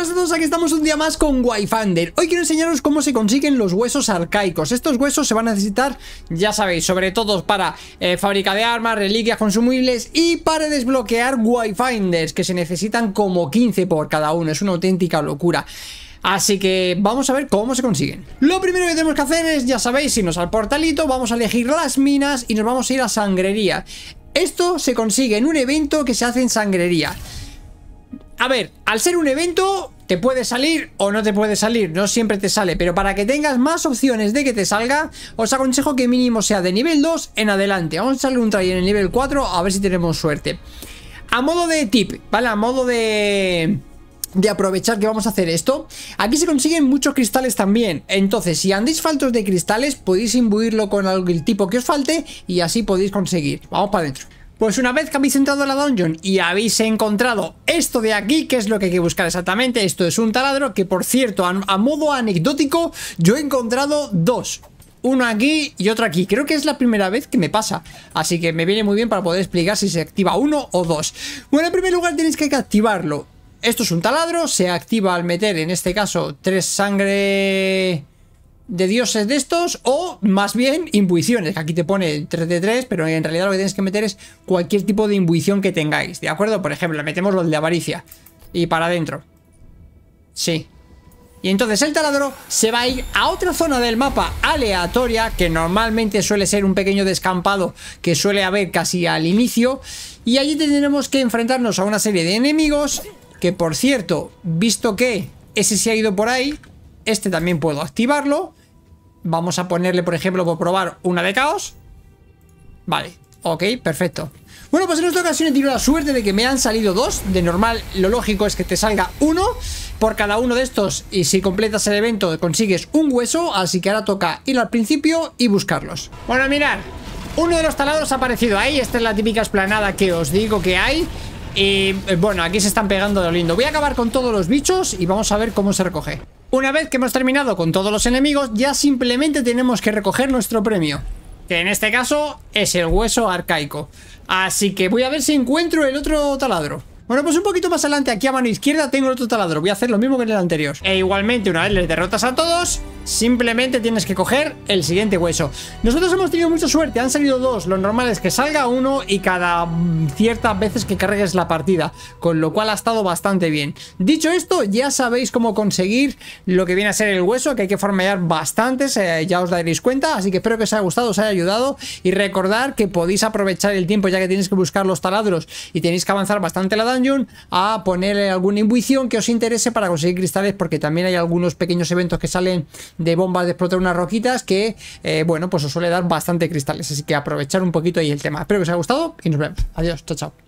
Hola a todos, aquí estamos un día más con Wifinder Hoy quiero enseñaros cómo se consiguen los huesos arcaicos Estos huesos se van a necesitar, ya sabéis, sobre todo para eh, fábrica de armas, reliquias consumibles Y para desbloquear Wifinders, que se necesitan como 15 por cada uno, es una auténtica locura Así que vamos a ver cómo se consiguen Lo primero que tenemos que hacer es, ya sabéis, irnos al portalito Vamos a elegir las minas y nos vamos a ir a Sangrería Esto se consigue en un evento que se hace en Sangrería a ver, al ser un evento, te puede salir o no te puede salir, no siempre te sale, pero para que tengas más opciones de que te salga, os aconsejo que mínimo sea de nivel 2 en adelante. Vamos a echarle un try en el nivel 4 a ver si tenemos suerte. A modo de tip, ¿vale? A modo de de aprovechar que vamos a hacer esto Aquí se consiguen muchos cristales también Entonces si andéis faltos de cristales Podéis imbuirlo con algo el tipo que os falte Y así podéis conseguir Vamos para adentro pues una vez que habéis entrado a la dungeon y habéis encontrado esto de aquí, que es lo que hay que buscar exactamente, esto es un taladro, que por cierto, a, modo anecdótico, yo he encontrado dos uno aquí y otro aquí. Creo que es la primera vez que me pasa. Así que me viene muy bien para poder explicar si se activa uno o dos. Bueno, en primer lugar tenéis que activarlo. Esto es un taladro, se activa al meter, en este caso, tres sangre de dioses de estos o más bien imbuiciones, que aquí te pone 3 de 3, pero en realidad lo que tienes que meter es cualquier tipo de imbuición que tengáis, ¿de acuerdo? Por ejemplo, metemos los de avaricia y para adentro. Sí. Y entonces el taladro se va a ir a otra zona del mapa aleatoria, que normalmente suele ser un pequeño descampado que suele haber casi al inicio, y allí tendremos que enfrentarnos a una serie de enemigos, que por cierto, visto que ese se ha ido por ahí, este también puedo activarlo. Vamos a ponerle, por ejemplo, por probar una de caos. Vale, ok, perfecto. Bueno, pues en esta ocasión he tenido la suerte de que me han salido dos. De normal, lo lógico es que te salga uno por cada uno de estos. Y si completas el evento, consigues un hueso. Así que ahora toca ir al principio y buscarlos. Bueno, mirar. Uno de los talados ha aparecido ahí. Esta es la típica esplanada que os digo que hay. Y eh, bueno, aquí se están pegando de lo lindo. Voy a acabar con todos los bichos y vamos a ver cómo se recoge. Una vez que hemos terminado con todos los enemigos, ya simplemente tenemos que recoger nuestro premio. Que en este caso es el hueso arcaico. Así que voy a ver si encuentro el otro taladro. Bueno, pues un poquito más adelante, aquí a mano izquierda, tengo otro taladro. Voy a hacer lo mismo que en el anterior. E igualmente, una vez les derrotas a todos, simplemente tienes que coger el siguiente hueso. Nosotros hemos tenido mucha suerte, han salido dos. Lo normal es que salga uno y cada ciertas veces que cargues la partida, con lo cual ha estado bastante bien. Dicho esto, ya sabéis cómo conseguir lo que viene a ser el hueso, que hay que formear bastantes, eh, ya os daréis cuenta. Así que espero que os haya gustado, os haya ayudado. Y recordar que podéis aprovechar el tiempo ya que tienes que buscar los taladros y tenéis que avanzar bastante la daño a ponerle alguna intuición que os interese para conseguir cristales porque también hay algunos pequeños eventos que salen de bombas de explotar unas roquitas que eh, bueno pues os suele dar bastante cristales así que aprovechar un poquito ahí el tema espero que os haya gustado y nos vemos adiós chao chao